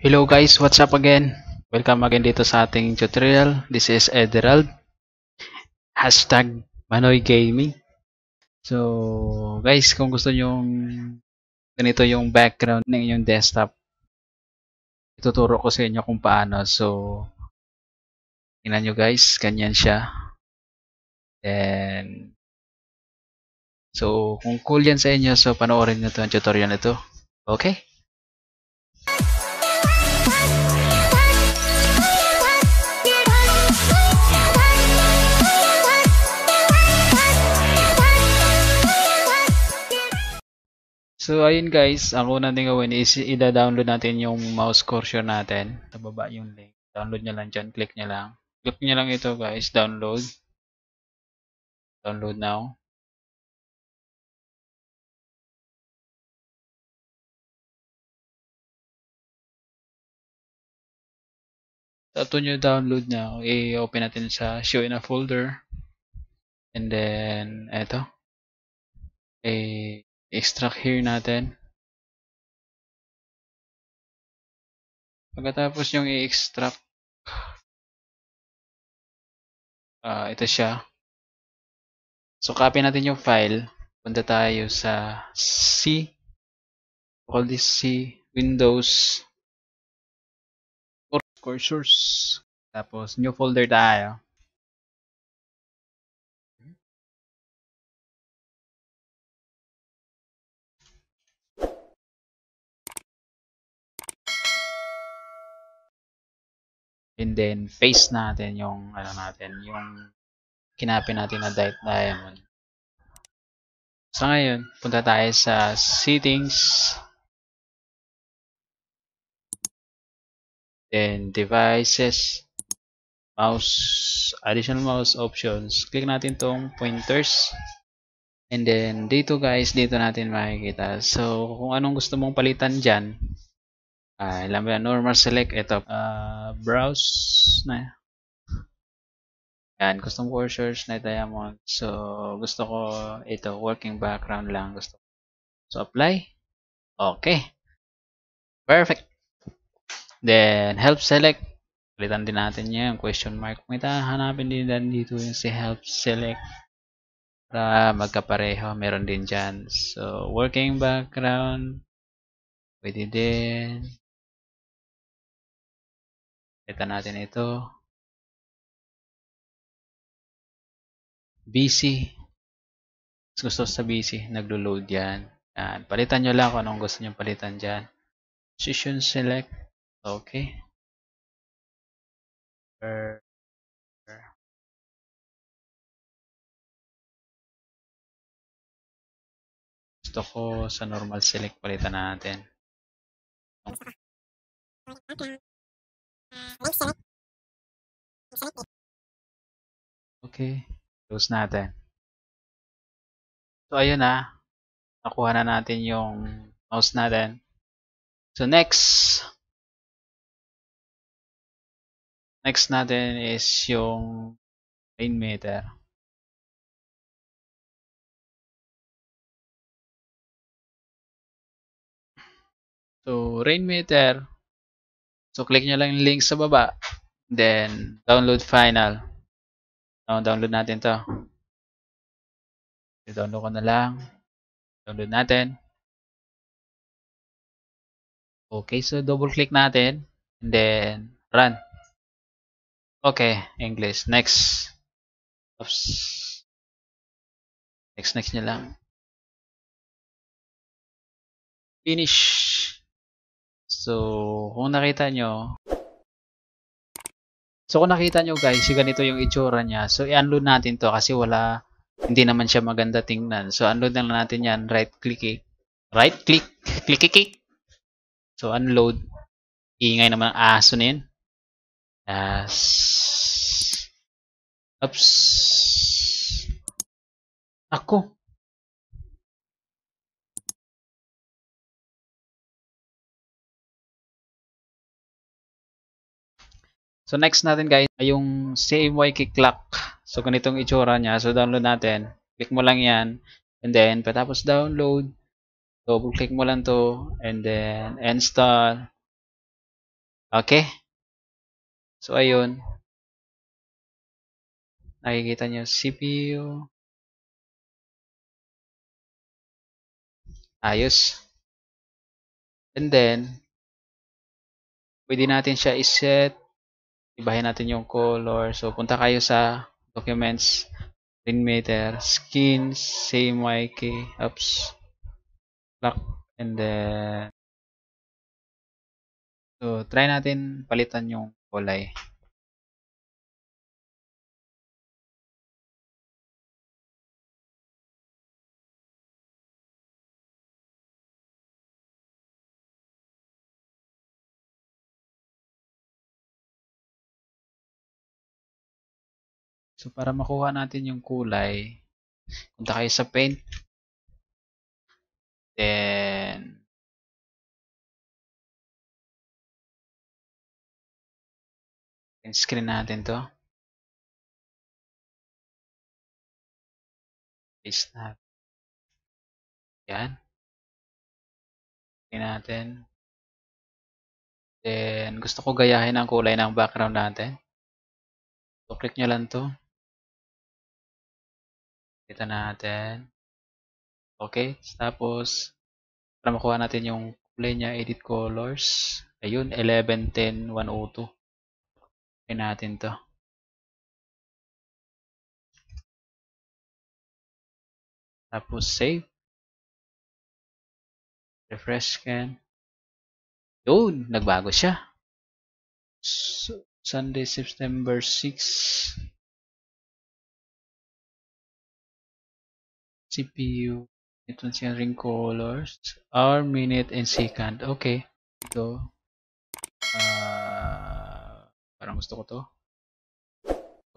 Hello guys, what's up again? Welcome again dito sa ating tutorial. This is Ederald. Hashtag Manoy Gaming. So guys, kung gusto nyo ganito yung background ng inyong desktop, ituturo ko sa inyo kung paano. So, tingnan nyo guys, ganyan siya. Then, so kung cool yan sa inyo, so panoorin nyo ito ang tutorial nito. Okay? So, ayun guys, ang una natin gawin is i-download natin yung mouse cursor natin. Sa baba yung link. Download nyo lang dyan. Click nyo lang. Click nyo lang ito guys. Download. Download now. Ito nyo download now. I-open natin sa show in a folder. And then, eto. Eh, extract here natin. Pagkatapos yung i-extract, uh, ito siya. So, copy natin yung file. Punta tayo sa C. Call this C. Windows. Cursors. Tapos, new folder tayo. and then face natin yung ano natin, yung kinapin natin na diet diamond. So ngayon, punta tayo sa settings then devices mouse additional mouse options click natin tong pointers and then dito guys dito natin makikita so kung anong gusto mong palitan dyan Ah, alam mo yan? Normal select. Ito. Uh, ah, browse na. Yan. Custom core search na diamond. So, gusto ko ito. Working background lang. Gusto So, apply. Okay. Perfect. Then, help select. Palitan din natin yan. Question mark. May hanapin din natin dito yung si help select. Para magkapareho. Meron din dyan. So, working background. Pwede din. Kita natin ito. BC. Gusto sa BC, naglo-load yan. Yan. Palitan nyo lang kung anong gusto nyo palitan dyan. Position select. Okay. Or, gusto ko sa normal select palitan natin. Okay. Close natin. So, ayun na. Ah. Nakuha na natin yung mouse natin. So, next. Next natin is yung line meter. So, rain meter So, click nyo lang yung link sa baba. Then, download final. No, oh, download natin to. I-download ko na lang. Download natin. Okay, so double click natin. And then, run. Okay, English. Next. Oops. Next, next nyo lang. Finish. So, kung nakita nyo, so kung nakita nyo guys, si ganito yung itsura niya. So, i-unload natin to kasi wala, hindi naman siya maganda tingnan. So, unload na lang natin yan. Right click. Eh. Right click. Click click. So, unload. Iingay naman ang aso na yun. Yes. Oops. Ako. So next natin guys ay yung CMY Clock. So ganitong itsura niya. So download natin. Click mo lang 'yan. And then patapos download, double click mo lang 'to and then install. Okay? So ayun. Nakikita niyo CPU. Ayos. And then pwede natin siya i-set ibahin natin yung color. So, punta kayo sa documents, meter, skin, CMYK, oops, black, and then, so, try natin palitan yung kulay. So, para makuha natin yung kulay, punta kayo sa paint. Then, screen natin to. Paste natin. Yan. Screen natin. Then, gusto ko gayahin ang kulay ng background natin. So, click nyo lang to. Kita natin. Okay. Tapos, para makuha natin yung kulay niya, edit colors. Ayun, 1110102. 10, natin to. Tapos, save. Refresh scan. Yun, nagbago siya. Sunday, September 6. CPU. Ito siya ring colors. Hour, minute, and second. Okay. Ito. Uh, parang gusto ko to.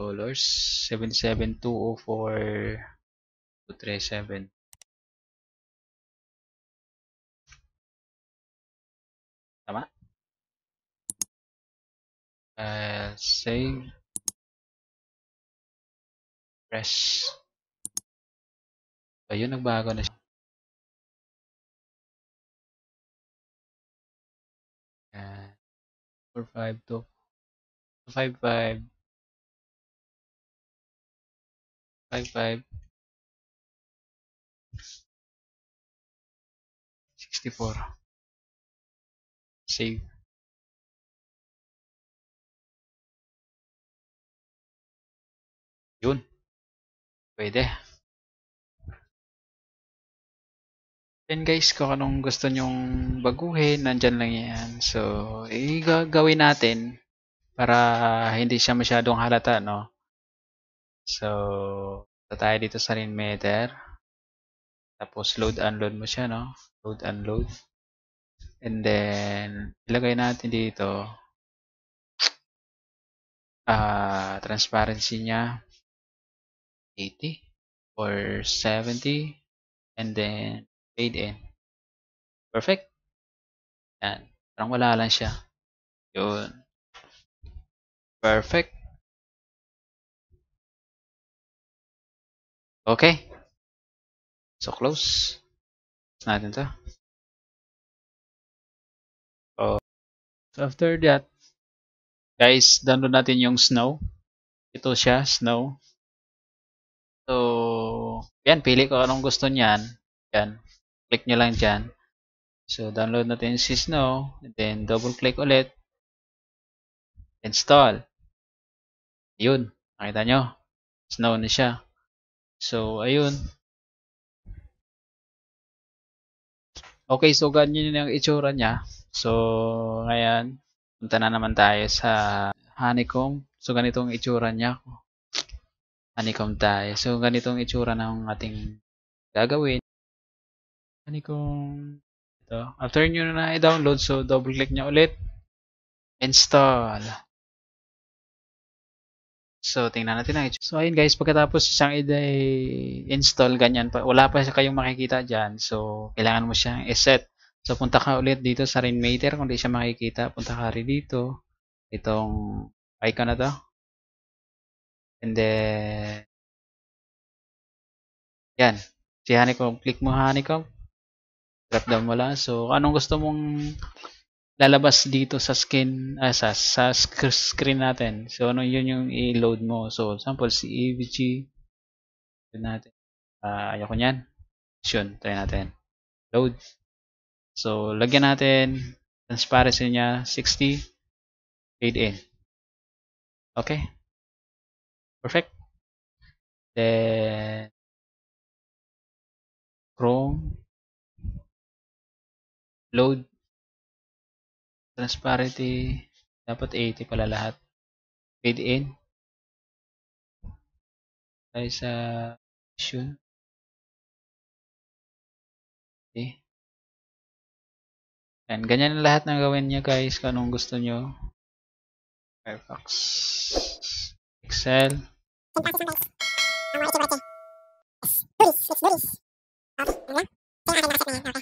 Colors. 77204 237. Tama? Uh, ah, save. Press. Ayun, nagbago na siya. Yan. 4-5 to 5-5. 5-5. 64. Save. Yun. Pwede. Then guys, kung anong gusto nyong baguhin, nandyan lang yan. So, igagawin natin para hindi siya masyadong halata, no? So, tayo dito sa rin meter. Tapos, load-unload mo siya, no? Load-unload. And then, ilagay natin dito uh, transparency niya 80 or 70 and then fade in. Perfect. Yan. Parang wala lang siya. Yun. Perfect. Okay. So, close. Natin to. Oh. So, after that, guys, download natin yung snow. Ito siya, snow. So, yan, pili ko anong gusto niyan. Yan click nyo lang dyan. So, download natin si Snow. then, double click ulit. Install. Ayun. Nakita nyo? Snow na siya. So, ayun. Okay, so ganyan yung itsura niya. So, ngayon. Punta na naman tayo sa honeycomb. So, ganitong itsura niya. Honeycomb tayo. So, ganitong itsura ng ating gagawin. Ani kong ito. After nyo na i-download, so double click nyo ulit. Install. So, tingnan natin ang So, ayun guys, pagkatapos siyang i-install, ganyan pa. Wala pa kayong makikita dyan. So, kailangan mo siyang i-set. So, punta ka ulit dito sa Rainmater. Kung di siya makikita, punta ka rin dito. Itong icon na to. And then, yan. Si Honeycomb. Click mo Honeycomb drop down mo lang. So, anong gusto mong lalabas dito sa skin ah, sa, sa screen natin. So, ano yun yung i-load mo. So, example, si EVG. Yun natin. Uh, ayoko niyan. Yun, try natin. Load. So, lagyan natin. Transparency niya, 60. Fade in. Okay. Perfect. Then, Chrome load transparency dapat 80 pala lahat fade in tayo sa issue okay and ganyan na lahat ng gawin nyo guys kung anong gusto nyo Firefox Excel Please, please, please. Okay, ano? Kaya akin nakasap na yan. Okay.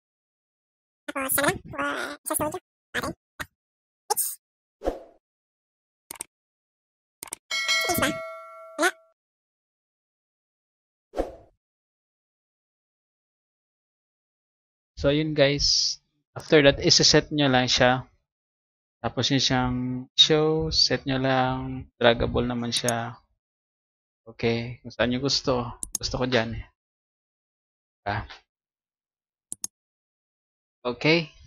của Sana của Sasso chứ So yun guys, after that isa-set nyo lang siya. Tapos yun siyang show, set nyo lang, draggable naman siya. Okay, kung saan nyo gusto. Gusto ko dyan eh. Ah. okay